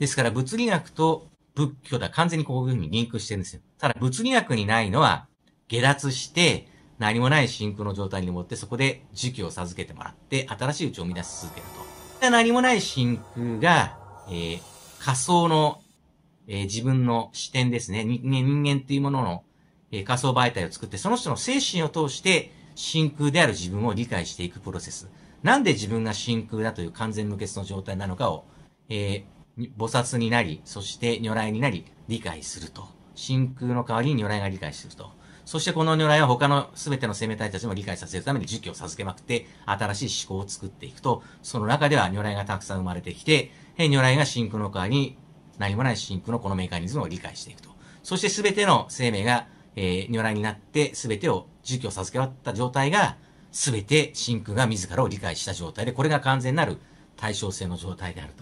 ですから物理学と仏教では完全にこういうふうにリンクしてるんですよ。ただ物理学にないのは下脱して何もない真空の状態に持ってそこで時期を授けてもらって新しい宇宙を生み出し続けると。何もない真空が、えー、仮想の、えー、自分の視点ですね。人間っていうものの、えー、仮想媒体を作ってその人の精神を通して真空である自分を理解していくプロセス。なんで自分が真空だという完全無欠の状態なのかを、えー、菩薩になり、そして如来になり、理解すると。真空の代わりに如来が理解すると。そしてこの如来は他の全ての生命体たちも理解させるために儒教を授けまくって、新しい思考を作っていくと、その中では如来がたくさん生まれてきて、如来が真空の代わりに何もない真空のこのメカニズムを理解していくと。そして全ての生命が、えー、如来になって全てを儒教を授け終わった状態が、全て真空が自らを理解した状態で、これが完全なる対称性の状態であると。